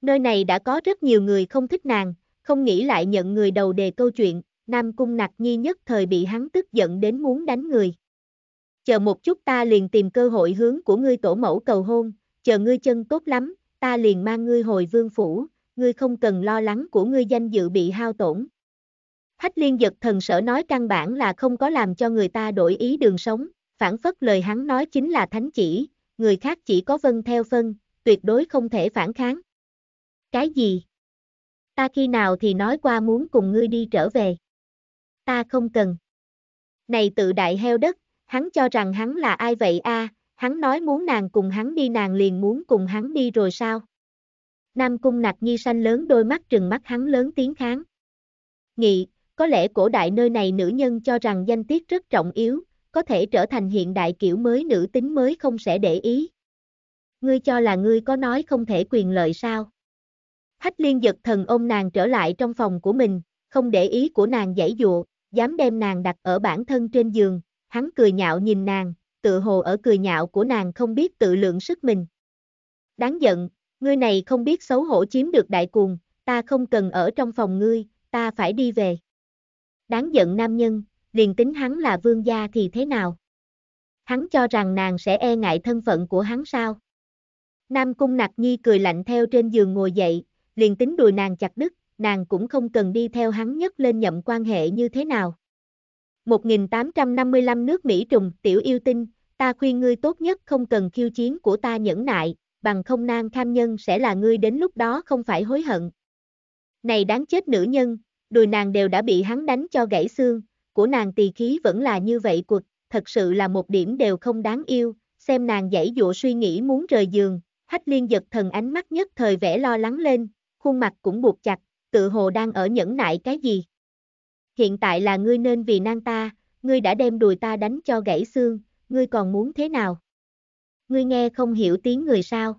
Nơi này đã có rất nhiều người không thích nàng, không nghĩ lại nhận người đầu đề câu chuyện, Nam Cung Nặc Nhi nhất thời bị hắn tức giận đến muốn đánh người. Chờ một chút ta liền tìm cơ hội hướng của ngươi tổ mẫu cầu hôn, chờ ngươi chân tốt lắm, ta liền mang ngươi hồi vương phủ, ngươi không cần lo lắng của ngươi danh dự bị hao tổn. Hách liên giật thần sở nói căn bản là không có làm cho người ta đổi ý đường sống, phản phất lời hắn nói chính là thánh chỉ, người khác chỉ có vân theo phân, vâng, tuyệt đối không thể phản kháng. Cái gì? Ta khi nào thì nói qua muốn cùng ngươi đi trở về? Ta không cần. Này tự đại heo đất, hắn cho rằng hắn là ai vậy a? hắn nói muốn nàng cùng hắn đi nàng liền muốn cùng hắn đi rồi sao? Nam Cung Nạc Nhi xanh lớn đôi mắt trừng mắt hắn lớn tiếng kháng. Nghị, có lẽ cổ đại nơi này nữ nhân cho rằng danh tiết rất trọng yếu, có thể trở thành hiện đại kiểu mới nữ tính mới không sẽ để ý. Ngươi cho là ngươi có nói không thể quyền lợi sao? Hách liên giật thần ôm nàng trở lại trong phòng của mình, không để ý của nàng giải dụa, dám đem nàng đặt ở bản thân trên giường, hắn cười nhạo nhìn nàng, tự hồ ở cười nhạo của nàng không biết tự lượng sức mình. Đáng giận, ngươi này không biết xấu hổ chiếm được đại cuồng, ta không cần ở trong phòng ngươi, ta phải đi về. Đáng giận nam nhân, liền tính hắn là vương gia thì thế nào? Hắn cho rằng nàng sẽ e ngại thân phận của hắn sao? Nam cung nặc nhi cười lạnh theo trên giường ngồi dậy, liền tính đùi nàng chặt đứt, nàng cũng không cần đi theo hắn nhất lên nhậm quan hệ như thế nào. 1855 nước Mỹ trùng, tiểu yêu tinh, ta khuyên ngươi tốt nhất không cần khiêu chiến của ta nhẫn nại, bằng không nang kham nhân sẽ là ngươi đến lúc đó không phải hối hận. Này đáng chết nữ nhân, đùi nàng đều đã bị hắn đánh cho gãy xương, của nàng tỳ khí vẫn là như vậy cuộc, thật sự là một điểm đều không đáng yêu, xem nàng dãy dụa suy nghĩ muốn rời giường, hách liên giật thần ánh mắt nhất thời vẻ lo lắng lên, khuôn mặt cũng buộc chặt, tự hồ đang ở nhẫn nại cái gì. Hiện tại là ngươi nên vì nang ta, ngươi đã đem đùi ta đánh cho gãy xương, ngươi còn muốn thế nào? ngươi nghe không hiểu tiếng người sao.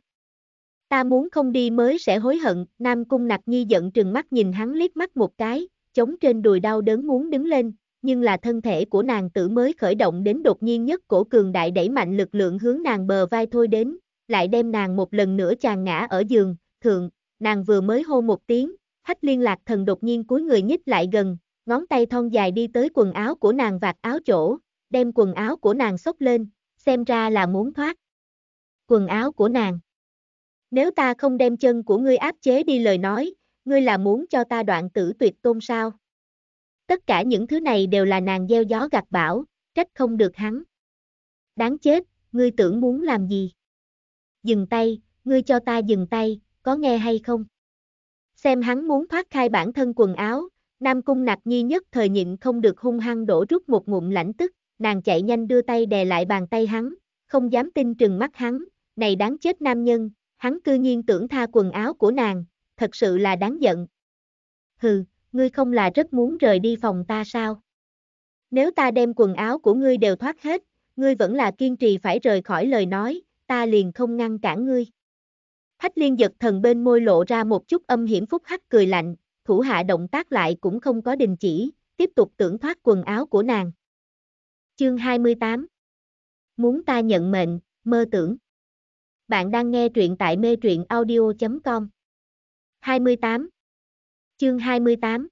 Ta muốn không đi mới sẽ hối hận, Nam Cung Nặc Nhi giận trừng mắt nhìn hắn liếc mắt một cái, chống trên đùi đau đớn muốn đứng lên, nhưng là thân thể của nàng tử mới khởi động đến đột nhiên nhất cổ cường đại đẩy mạnh lực lượng hướng nàng bờ vai thôi đến, lại đem nàng một lần nữa chàng ngã ở giường, thượng, nàng vừa mới hô một tiếng, hách liên lạc thần đột nhiên cúi người nhích lại gần, ngón tay thon dài đi tới quần áo của nàng vạt áo chỗ, đem quần áo của nàng xốc lên, xem ra là muốn thoát quần áo của nàng. Nếu ta không đem chân của ngươi áp chế đi lời nói, ngươi là muốn cho ta đoạn tử tuyệt tôn sao? Tất cả những thứ này đều là nàng gieo gió gặt bão, trách không được hắn. Đáng chết, ngươi tưởng muốn làm gì? Dừng tay, ngươi cho ta dừng tay, có nghe hay không? Xem hắn muốn thoát khai bản thân quần áo, Nam Cung Nặc Nhi nhất thời nhịn không được hung hăng đổ rút một ngụm lãnh tức, nàng chạy nhanh đưa tay đè lại bàn tay hắn, không dám tin trừng mắt hắn, này đáng chết nam nhân, hắn cư nhiên tưởng tha quần áo của nàng, thật sự là đáng giận. Hừ, ngươi không là rất muốn rời đi phòng ta sao? Nếu ta đem quần áo của ngươi đều thoát hết, ngươi vẫn là kiên trì phải rời khỏi lời nói, ta liền không ngăn cản ngươi. Hách liên giật thần bên môi lộ ra một chút âm hiểm phúc hắc cười lạnh, thủ hạ động tác lại cũng không có đình chỉ, tiếp tục tưởng thoát quần áo của nàng. Chương 28 Muốn ta nhận mệnh, mơ tưởng bạn đang nghe truyện tại mê truyện audio.com 28 Chương 28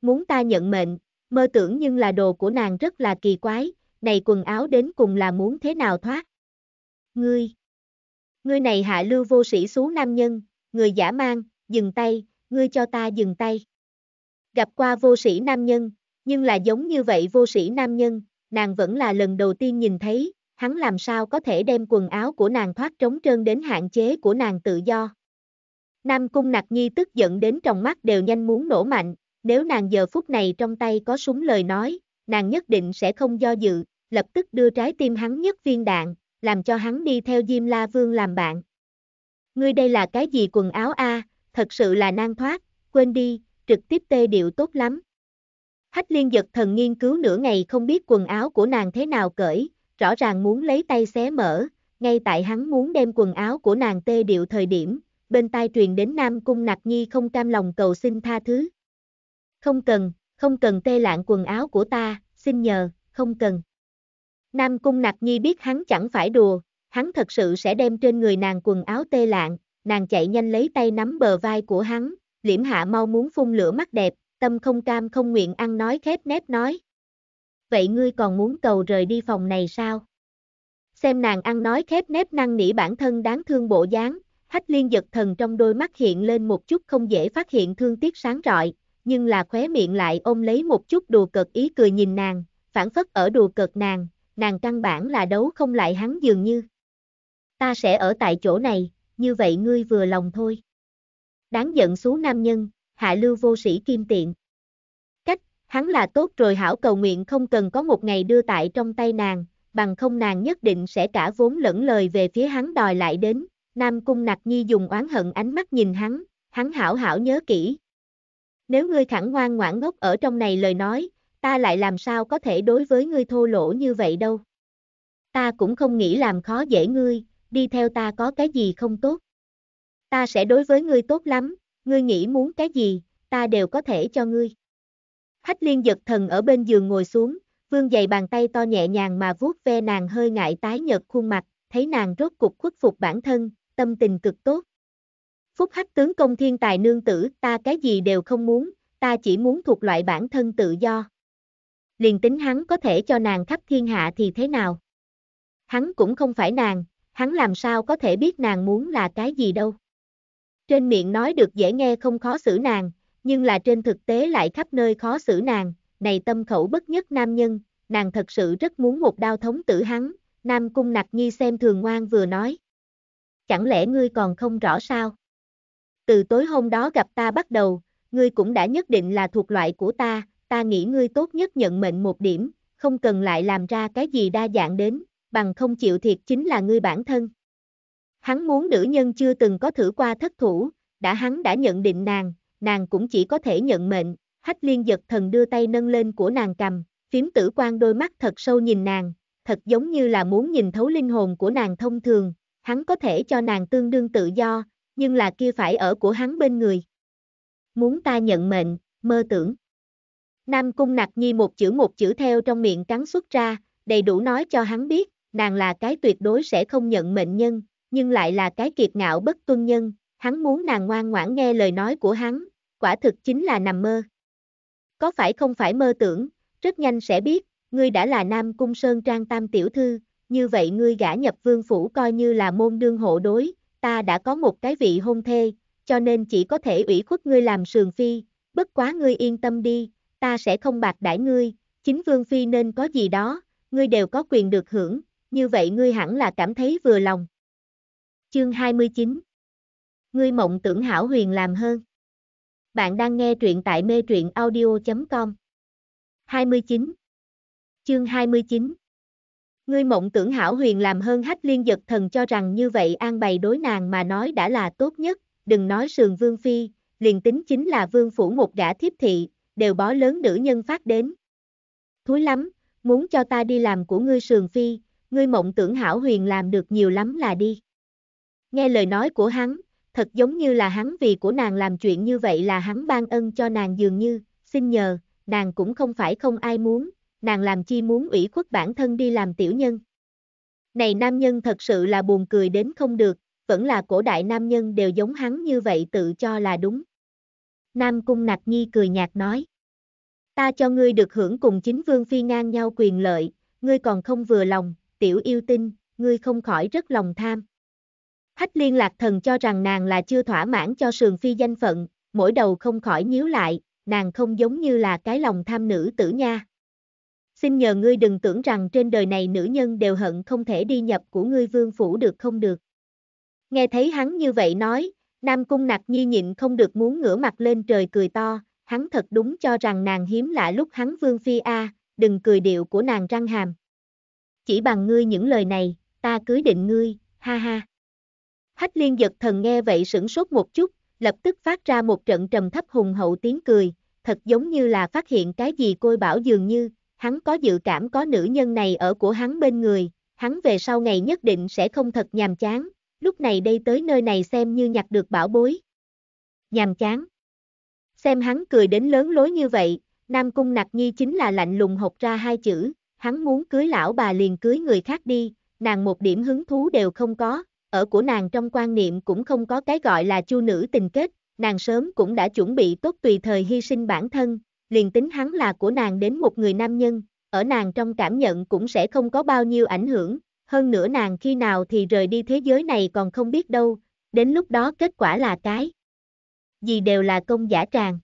Muốn ta nhận mệnh, mơ tưởng nhưng là đồ của nàng rất là kỳ quái, này quần áo đến cùng là muốn thế nào thoát. Ngươi Ngươi này hạ lưu vô sĩ xú nam nhân, người giả mang, dừng tay, ngươi cho ta dừng tay. Gặp qua vô sĩ nam nhân, nhưng là giống như vậy vô sĩ nam nhân, nàng vẫn là lần đầu tiên nhìn thấy, hắn làm sao có thể đem quần áo của nàng thoát trống trơn đến hạn chế của nàng tự do. Nam Cung Nặc Nhi tức giận đến trong mắt đều nhanh muốn nổ mạnh, nếu nàng giờ phút này trong tay có súng lời nói, nàng nhất định sẽ không do dự, lập tức đưa trái tim hắn nhất viên đạn, làm cho hắn đi theo Diêm La Vương làm bạn. Ngươi đây là cái gì quần áo a, thật sự là nan thoát, quên đi, trực tiếp tê điệu tốt lắm. Hách liên giật thần nghiên cứu nửa ngày không biết quần áo của nàng thế nào cởi, rõ ràng muốn lấy tay xé mở, ngay tại hắn muốn đem quần áo của nàng tê điệu thời điểm, bên tai truyền đến Nam Cung Nặc Nhi không cam lòng cầu xin tha thứ. Không cần, không cần tê lạng quần áo của ta, xin nhờ, không cần. Nam Cung Nặc Nhi biết hắn chẳng phải đùa, hắn thật sự sẽ đem trên người nàng quần áo tê lạng, nàng chạy nhanh lấy tay nắm bờ vai của hắn, liễm hạ mau muốn phun lửa mắt đẹp, tâm không cam không nguyện ăn nói khép nép nói vậy ngươi còn muốn cầu rời đi phòng này sao? Xem nàng ăn nói khép nếp năng nỉ bản thân đáng thương bộ dáng, hách liên giật thần trong đôi mắt hiện lên một chút không dễ phát hiện thương tiếc sáng rọi, nhưng là khóe miệng lại ôm lấy một chút đùa cợt ý cười nhìn nàng, phản phất ở đùa cợt nàng, nàng căn bản là đấu không lại hắn dường như. Ta sẽ ở tại chỗ này, như vậy ngươi vừa lòng thôi. Đáng giận xú nam nhân, hạ lưu vô sĩ kim tiện. Hắn là tốt rồi hảo cầu nguyện không cần có một ngày đưa tại trong tay nàng, bằng không nàng nhất định sẽ cả vốn lẫn lời về phía hắn đòi lại đến. Nam Cung Nặc Nhi dùng oán hận ánh mắt nhìn hắn, hắn hảo hảo nhớ kỹ. Nếu ngươi khẳng ngoan ngoãn ngốc ở trong này lời nói, ta lại làm sao có thể đối với ngươi thô lỗ như vậy đâu. Ta cũng không nghĩ làm khó dễ ngươi, đi theo ta có cái gì không tốt. Ta sẽ đối với ngươi tốt lắm, ngươi nghĩ muốn cái gì, ta đều có thể cho ngươi. Hách liên giật thần ở bên giường ngồi xuống, vương dày bàn tay to nhẹ nhàng mà vuốt ve nàng hơi ngại tái nhợt khuôn mặt, thấy nàng rốt cục khuất phục bản thân, tâm tình cực tốt. Phúc hắc tướng công thiên tài nương tử, ta cái gì đều không muốn, ta chỉ muốn thuộc loại bản thân tự do. Liền tính hắn có thể cho nàng khắp thiên hạ thì thế nào? Hắn cũng không phải nàng, hắn làm sao có thể biết nàng muốn là cái gì đâu. Trên miệng nói được dễ nghe không khó xử nàng, nhưng là trên thực tế lại khắp nơi khó xử nàng, này tâm khẩu bất nhất nam nhân, nàng thật sự rất muốn một đao thống tử hắn, nam cung nặc nhi xem thường ngoan vừa nói. Chẳng lẽ ngươi còn không rõ sao? Từ tối hôm đó gặp ta bắt đầu, ngươi cũng đã nhất định là thuộc loại của ta, ta nghĩ ngươi tốt nhất nhận mệnh một điểm, không cần lại làm ra cái gì đa dạng đến, bằng không chịu thiệt chính là ngươi bản thân. Hắn muốn nữ nhân chưa từng có thử qua thất thủ, đã hắn đã nhận định nàng, nàng cũng chỉ có thể nhận mệnh, hách liên giật thần đưa tay nâng lên của nàng cầm, phím tử quan đôi mắt thật sâu nhìn nàng, thật giống như là muốn nhìn thấu linh hồn của nàng thông thường, hắn có thể cho nàng tương đương tự do, nhưng là kia phải ở của hắn bên người. Muốn ta nhận mệnh, mơ tưởng. Nam Cung Nặc Nhi một chữ một chữ theo trong miệng cắn xuất ra, đầy đủ nói cho hắn biết, nàng là cái tuyệt đối sẽ không nhận mệnh nhân, nhưng lại là cái kiệt ngạo bất tuân nhân, hắn muốn nàng ngoan ngoãn nghe lời nói của hắn, quả thực chính là nằm mơ. Có phải không phải mơ tưởng, rất nhanh sẽ biết, ngươi đã là Nam Cung Sơn Trang Tam Tiểu Thư, như vậy ngươi gả nhập vương phủ coi như là môn đương hộ đối, ta đã có một cái vị hôn thê, cho nên chỉ có thể ủy khuất ngươi làm sườn phi, bất quá ngươi yên tâm đi, ta sẽ không bạc đãi ngươi, chính vương phi nên có gì đó, ngươi đều có quyền được hưởng, như vậy ngươi hẳn là cảm thấy vừa lòng. Chương 29 Ngươi mộng tưởng hảo huyền làm hơn. Bạn đang nghe truyện tại mê truyện audio.com 29 Chương 29 Ngươi mộng tưởng hảo huyền làm hơn hách liên giật thần cho rằng như vậy an bày đối nàng mà nói đã là tốt nhất, đừng nói sườn vương phi, liền tính chính là vương phủ một gã thiếp thị, đều bó lớn nữ nhân phát đến. Thúi lắm, muốn cho ta đi làm của ngươi sườn phi, ngươi mộng tưởng hảo huyền làm được nhiều lắm là đi. Nghe lời nói của hắn, thật giống như là hắn vì của nàng làm chuyện như vậy là hắn ban ân cho nàng dường như, xin nhờ, nàng cũng không phải không ai muốn, nàng làm chi muốn ủy khuất bản thân đi làm tiểu nhân. Này nam nhân thật sự là buồn cười đến không được, vẫn là cổ đại nam nhân đều giống hắn như vậy tự cho là đúng. Nam Cung nặc Nhi cười nhạt nói. Ta cho ngươi được hưởng cùng chính vương phi ngang nhau quyền lợi, ngươi còn không vừa lòng, tiểu yêu tinh, ngươi không khỏi rất lòng tham. Hách liên lạc thần cho rằng nàng là chưa thỏa mãn cho sườn phi danh phận, mỗi đầu không khỏi nhíu lại, nàng không giống như là cái lòng tham nữ tử nha. Xin nhờ ngươi đừng tưởng rằng trên đời này nữ nhân đều hận không thể đi nhập của ngươi vương phủ được không được. Nghe thấy hắn như vậy nói, Nam Cung nặc nhi nhịn không được muốn ngửa mặt lên trời cười to, hắn thật đúng cho rằng nàng hiếm lạ lúc hắn vương phi a, đừng cười điệu của nàng răng hàm. Chỉ bằng ngươi những lời này, ta cưới định ngươi, ha ha. Hách liên giật thần nghe vậy sửng sốt một chút, lập tức phát ra một trận trầm thấp hùng hậu tiếng cười, thật giống như là phát hiện cái gì côi bảo dường như, hắn có dự cảm có nữ nhân này ở của hắn bên người, hắn về sau ngày nhất định sẽ không thật nhàm chán, lúc này đây tới nơi này xem như nhặt được bảo bối. Nhàm chán. Xem hắn cười đến lớn lối như vậy, Nam Cung Nặc Nhi chính là lạnh lùng hộc ra hai chữ, hắn muốn cưới lão bà liền cưới người khác đi, nàng một điểm hứng thú đều không có, ở của nàng trong quan niệm cũng không có cái gọi là chu nữ tình kết, nàng sớm cũng đã chuẩn bị tốt tùy thời hy sinh bản thân, liền tính hắn là của nàng đến một người nam nhân, ở nàng trong cảm nhận cũng sẽ không có bao nhiêu ảnh hưởng, hơn nữa nàng khi nào thì rời đi thế giới này còn không biết đâu, đến lúc đó kết quả là cái. Gì đều là công giả tràng.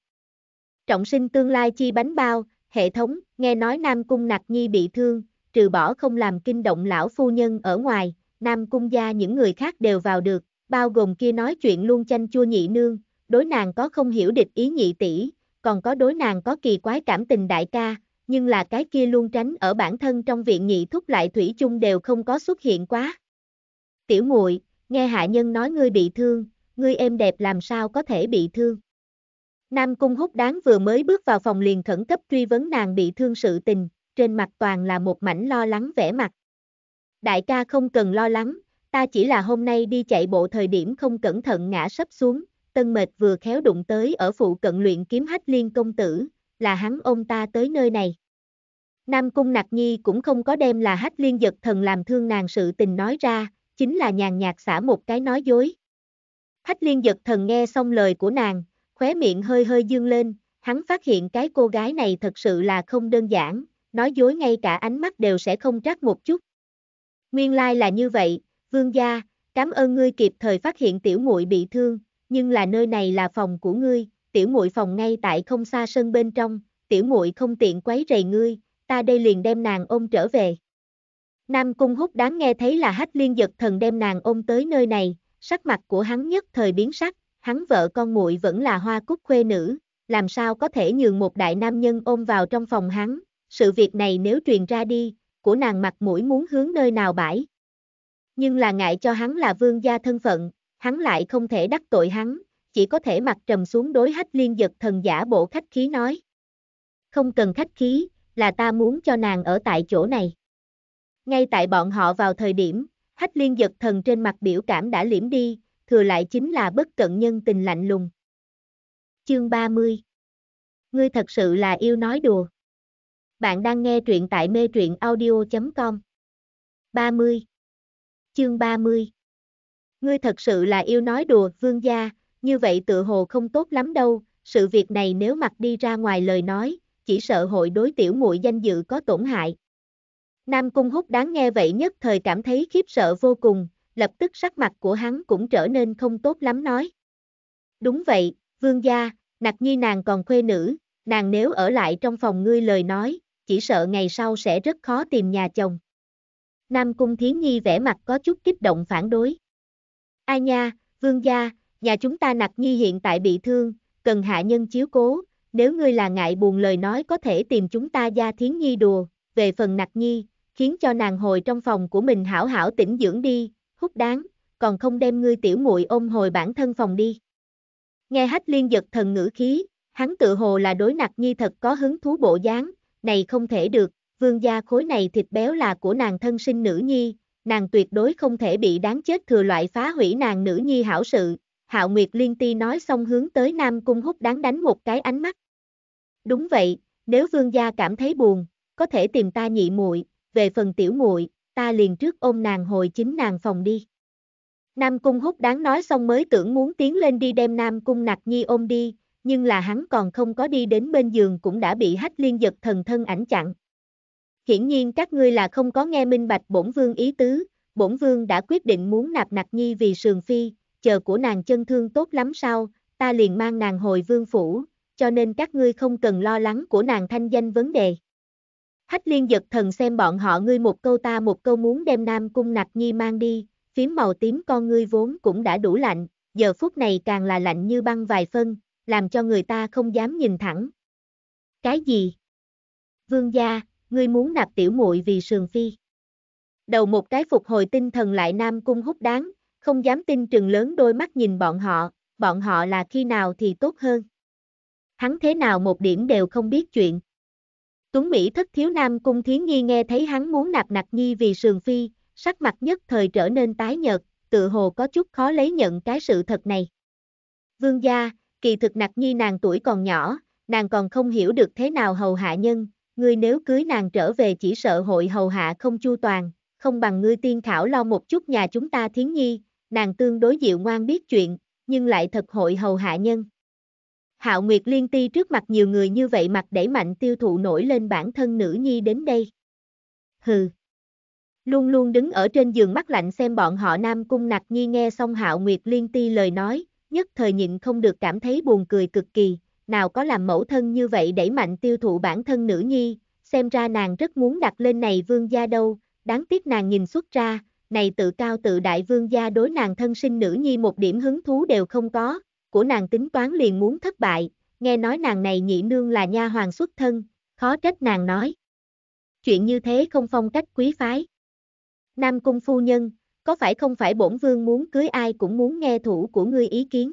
Trọng sinh tương lai chi bánh bao, hệ thống, nghe nói Nam Cung Nặc Nhi bị thương, trừ bỏ không làm kinh động lão phu nhân ở ngoài, Nam Cung gia những người khác đều vào được, bao gồm kia nói chuyện luôn chanh chua nhị nương, đối nàng có không hiểu địch ý nhị tỷ, còn có đối nàng có kỳ quái cảm tình đại ca, nhưng là cái kia luôn tránh ở bản thân trong viện nhị thúc lại thủy chung đều không có xuất hiện quá. Tiểu muội, nghe hạ nhân nói ngươi bị thương, ngươi êm đẹp làm sao có thể bị thương. Nam Cung hút đáng vừa mới bước vào phòng liền khẩn cấp truy vấn nàng bị thương sự tình, trên mặt toàn là một mảnh lo lắng vẻ mặt đại ca không cần lo lắng, ta chỉ là hôm nay đi chạy bộ thời điểm không cẩn thận ngã sấp xuống, tân mệt vừa khéo đụng tới ở phụ cận luyện kiếm hách liên công tử, là hắn ôm ta tới nơi này. Nam Cung Nạc Nhi cũng không có đem là hách liên giật thần làm thương nàng sự tình nói ra, chính là nhàn nhạt xả một cái nói dối. Hách liên giật thần nghe xong lời của nàng, khóe miệng hơi hơi dương lên, hắn phát hiện cái cô gái này thật sự là không đơn giản, nói dối ngay cả ánh mắt đều sẽ không trắc một chút, Nguyên lai là như vậy, vương gia, cảm ơn ngươi kịp thời phát hiện tiểu muội bị thương, nhưng là nơi này là phòng của ngươi, tiểu muội phòng ngay tại không xa sân bên trong, tiểu muội không tiện quấy rầy ngươi, ta đây liền đem nàng ôm trở về. Nam Cung Húc đáng nghe thấy là Hách Liên giật thần đem nàng ôm tới nơi này, sắc mặt của hắn nhất thời biến sắc, hắn vợ con muội vẫn là hoa cúc khuê nữ, làm sao có thể nhường một đại nam nhân ôm vào trong phòng hắn, sự việc này nếu truyền ra đi, của nàng mặt mũi muốn hướng nơi nào bãi. Nhưng là ngại cho hắn là vương gia thân phận, hắn lại không thể đắc tội hắn, chỉ có thể mặt trầm xuống đối hách liên giật thần giả bộ khách khí nói. Không cần khách khí, là ta muốn cho nàng ở tại chỗ này. Ngay tại bọn họ vào thời điểm, hách liên giật thần trên mặt biểu cảm đã liễm đi, thừa lại chính là bất cận nhân tình lạnh lùng. Chương 30 Ngươi thật sự là yêu nói đùa. Bạn đang nghe truyện tại mê truyện audio.com 30 Chương 30 Ngươi thật sự là yêu nói đùa, vương gia, như vậy tự hồ không tốt lắm đâu, sự việc này nếu mặc đi ra ngoài lời nói, chỉ sợ hội đối tiểu muội danh dự có tổn hại. Nam Cung Húc đáng nghe vậy nhất thời cảm thấy khiếp sợ vô cùng, lập tức sắc mặt của hắn cũng trở nên không tốt lắm nói. Đúng vậy, vương gia, nặc nhi nàng còn khuê nữ, nàng nếu ở lại trong phòng ngươi lời nói, chỉ sợ ngày sau sẽ rất khó tìm nhà chồng. Nam Cung Thiến Nhi vẻ mặt có chút kích động phản đối. A nha, vương gia, nhà chúng ta nặc nhi hiện tại bị thương, cần hạ nhân chiếu cố, nếu ngươi là ngại buồn lời nói có thể tìm chúng ta gia Thiến Nhi đùa, về phần nặc nhi, khiến cho nàng hồi trong phòng của mình hảo hảo tĩnh dưỡng đi, hút đáng, còn không đem ngươi tiểu muội ôm hồi bản thân phòng đi. Nghe hách liên giật thần ngữ khí, hắn tự hồ là đối nặc nhi thật có hứng thú bộ dáng, này không thể được, vương gia khối này thịt béo là của nàng thân sinh nữ nhi, nàng tuyệt đối không thể bị đáng chết thừa loại phá hủy nàng nữ nhi hảo sự. Hạo Nguyệt Liên Ti nói xong hướng tới Nam Cung Húc đáng đánh một cái ánh mắt. Đúng vậy, nếu vương gia cảm thấy buồn, có thể tìm ta nhị muội, về phần tiểu muội, ta liền trước ôm nàng hồi chính nàng phòng đi. Nam Cung Húc đáng nói xong mới tưởng muốn tiến lên đi đem Nam Cung Nặc Nhi ôm đi, nhưng là hắn còn không có đi đến bên giường cũng đã bị hách liên giật thần thân ảnh chặn. Hiển nhiên các ngươi là không có nghe minh bạch bổn vương ý tứ, bổn vương đã quyết định muốn nạp nạp nhi vì sườn phi, chờ của nàng chân thương tốt lắm sao, ta liền mang nàng hồi vương phủ, cho nên các ngươi không cần lo lắng của nàng thanh danh vấn đề. Hách liên giật thần xem bọn họ ngươi một câu ta một câu muốn đem nam cung nạp nhi mang đi, phím màu tím con ngươi vốn cũng đã đủ lạnh, giờ phút này càng là lạnh như băng vài phân, làm cho người ta không dám nhìn thẳng. Cái gì? Vương gia, ngươi muốn nạp tiểu muội vì sườn phi. Đầu một cái phục hồi tinh thần lại Nam Cung hút đáng, không dám tin trừng lớn đôi mắt nhìn bọn họ, bọn họ là khi nào thì tốt hơn. Hắn thế nào một điểm đều không biết chuyện. Tuấn Mỹ thất thiếu Nam Cung Thiến Nghi nghe thấy hắn muốn nạp nặc nhi vì sườn phi, sắc mặt nhất thời trở nên tái nhợt, tự hồ có chút khó lấy nhận cái sự thật này. Vương gia, kỳ thực nặc nhi nàng tuổi còn nhỏ, nàng còn không hiểu được thế nào hầu hạ nhân, ngươi nếu cưới nàng trở về chỉ sợ hội hầu hạ không chu toàn, không bằng ngươi tiên khảo lo một chút nhà chúng ta thiến nhi, nàng tương đối dịu ngoan biết chuyện, nhưng lại thật hội hầu hạ nhân. Hạo Nguyệt Liên Ti trước mặt nhiều người như vậy mặt đẩy mạnh tiêu thụ nổi lên bản thân nữ nhi đến đây. Hừ. Luôn luôn đứng ở trên giường mắt lạnh xem bọn họ Nam Cung Nặc Nhi nghe xong Hạo Nguyệt Liên Ti lời nói, nhất thời nhịn không được cảm thấy buồn cười cực kỳ, nào có làm mẫu thân như vậy đẩy mạnh tiêu thụ bản thân nữ nhi, xem ra nàng rất muốn đặt lên này vương gia đâu, đáng tiếc nàng nhìn xuất ra, này tự cao tự đại vương gia đối nàng thân sinh nữ nhi một điểm hứng thú đều không có, của nàng tính toán liền muốn thất bại, nghe nói nàng này nhị nương là nha hoàng xuất thân, khó trách nàng nói. Chuyện như thế không phong cách quý phái. Nam cung phu nhân, có phải không phải bổn vương muốn cưới ai cũng muốn nghe thủ của ngươi ý kiến.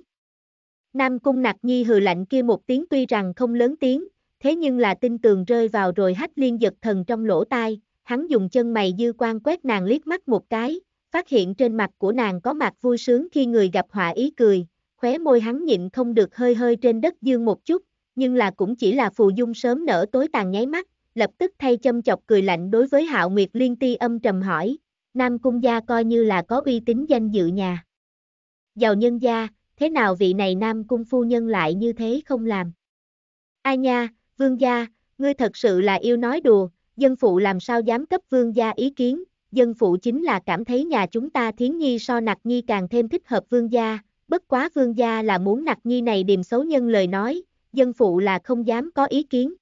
Nam Cung Nặc Nhi hừ lạnh kia một tiếng tuy rằng không lớn tiếng, thế nhưng là tinh tường rơi vào rồi hách liên giật thần trong lỗ tai, hắn dùng chân mày dư quan quét nàng liếc mắt một cái, phát hiện trên mặt của nàng có mặt vui sướng khi người gặp họa ý cười, khóe môi hắn nhịn không được hơi hơi trên đất dương một chút, nhưng là cũng chỉ là phù dung sớm nở tối tàn nháy mắt, lập tức thay châm chọc cười lạnh đối với hạo nguyệt liên ti âm trầm hỏi, Nam Cung gia coi như là có uy tín danh dự nhà. Giàu nhân gia, thế nào vị này Nam Cung phu nhân lại như thế không làm? Ai nha, vương gia, ngươi thật sự là yêu nói đùa, dân phụ làm sao dám cấp vương gia ý kiến, dân phụ chính là cảm thấy nhà chúng ta thiến nhi so nặc nhi càng thêm thích hợp vương gia, bất quá vương gia là muốn nặc nhi này điềm xấu nhân lời nói, dân phụ là không dám có ý kiến.